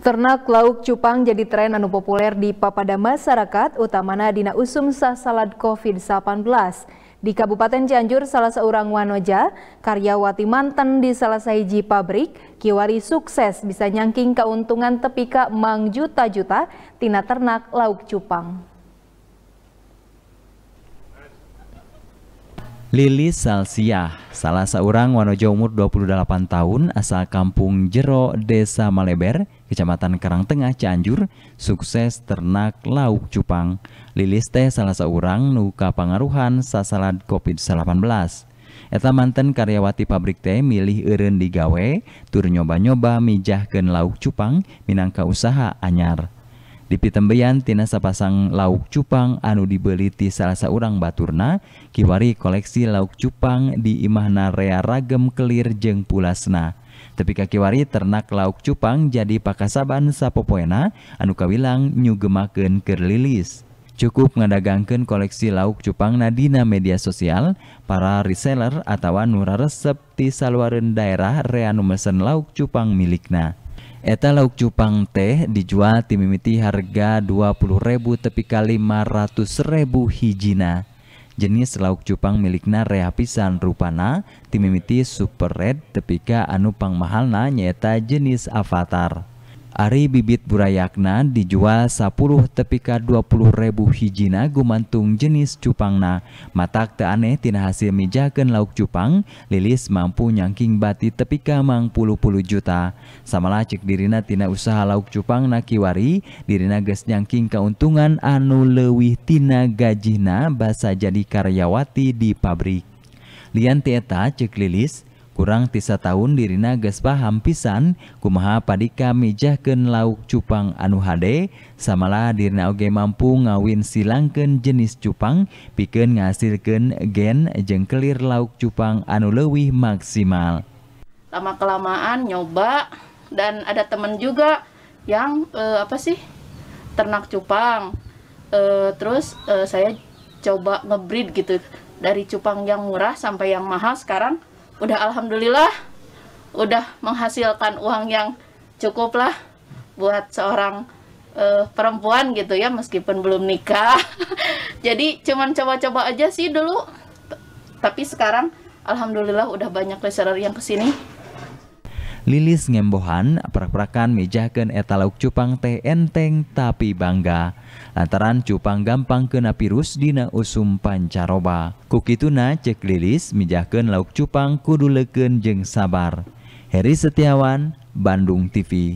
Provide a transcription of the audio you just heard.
Ternak lauk cupang jadi tren anu populer di papada masyarakat, utamana dina usum sah salad COVID-19. Di Kabupaten Cianjur, salah seorang wanoja, karyawati mantan di salah sahiji pabrik, kiwari sukses bisa nyangking keuntungan tepika mang juta-juta tina ternak lauk cupang. Lili Salsia, salah seorang wanojo umur 28 tahun asal kampung Jero, Desa Maleber, Kecamatan Karang Tengah, Cianjur, sukses ternak lauk cupang. Lili teh salah seorang nuka pengaruhan sasalad COVID-19. Eta manten karyawati pabrik teh milih eren digawe, tur nyoba-nyoba mijahkan lauk cupang minangka usaha anyar. Pitembeyan Tina sapasang Lauk Cupang anu dibeliti salahsa urang Baturna, Kiwari koleksi Lauk cupang di Iimanareaa Raagemm cleararjeng Pulasna. Tepi ka Kiwari ternak Lauk cupang jadi Pakasaaban Sapopoena, Anu Kawilang Nnyugemaken Kerlilis. Cukup ngadagangkan koleksi Lauk cupang Nadina Media sosial, para reseller atau nura Reepti Salwaren daerah Reumeessen Laukcupang milikna. Eta lauk cupang teh dijual timimiti harga 20.000 tepika 500.000 hijina. Jenis lauk cupang milikna rehapisan rupana timimiti super red tepika anu pang mahalna nyeta jenis avatar. Ari bibit burayakna dijual 10 tepika 20 ribu hijina gumantung jenis cupangna. Matak te aneh tina hasil mijaken lauk cupang, Lilis mampu nyangking bati tepika mang puluh-puluh juta. Samalah cek dirina tina usaha lauk cupang na kiwari, dirina ges nyangking keuntungan anu lewih tina gajina basa jadi karyawati di pabrik. Lian tieta cek Lilis, kurang tisa tahun dirina geus paham pisan kumaha padika mijahkeun lauk cupang anu hade samalah dirina oge mampu ngawin silangkeun jenis cupang pikeun ngasilkeun gen jeung kelir lauk cupang anu leuwih maksimal lama kelamaan nyoba dan ada temen juga yang eh, apa sih ternak cupang eh, terus eh, saya coba ngebreed gitu dari cupang yang murah sampai yang mahal sekarang udah alhamdulillah udah menghasilkan uang yang cukup lah buat seorang uh, perempuan gitu ya meskipun belum nikah jadi cuman coba-coba aja sih dulu tapi sekarang alhamdulillah udah banyak reseller yang kesini Lilis ngembohan perak-perakan mijahkan eta cupang teh enteng tapi bangga lantaran cupang gampang kena virus dina usum pancaroba kukituna cek Lilis mijahkan lauk cupang kudu leken jeng sabar Heri Setiawan Bandung TV